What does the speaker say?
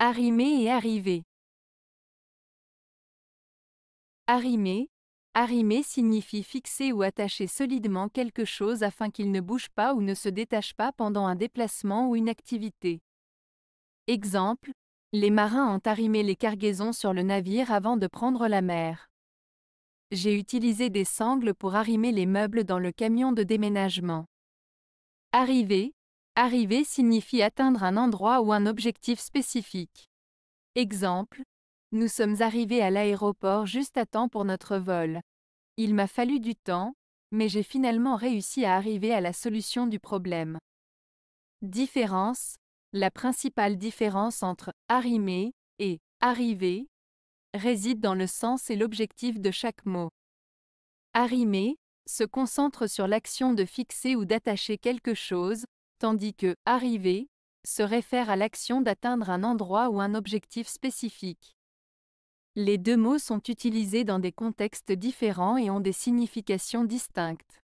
Arrimer et arriver. Arrimer. Arrimer signifie fixer ou attacher solidement quelque chose afin qu'il ne bouge pas ou ne se détache pas pendant un déplacement ou une activité. Exemple, les marins ont arrimé les cargaisons sur le navire avant de prendre la mer. J'ai utilisé des sangles pour arrimer les meubles dans le camion de déménagement. Arriver, Arriver signifie atteindre un endroit ou un objectif spécifique. Exemple. Nous sommes arrivés à l'aéroport juste à temps pour notre vol. Il m'a fallu du temps, mais j'ai finalement réussi à arriver à la solution du problème. Différence. La principale différence entre arrimer et arriver réside dans le sens et l'objectif de chaque mot. Arrimer se concentre sur l'action de fixer ou d'attacher quelque chose, tandis que arriver se réfère à l'action d'atteindre un endroit ou un objectif spécifique. Les deux mots sont utilisés dans des contextes différents et ont des significations distinctes.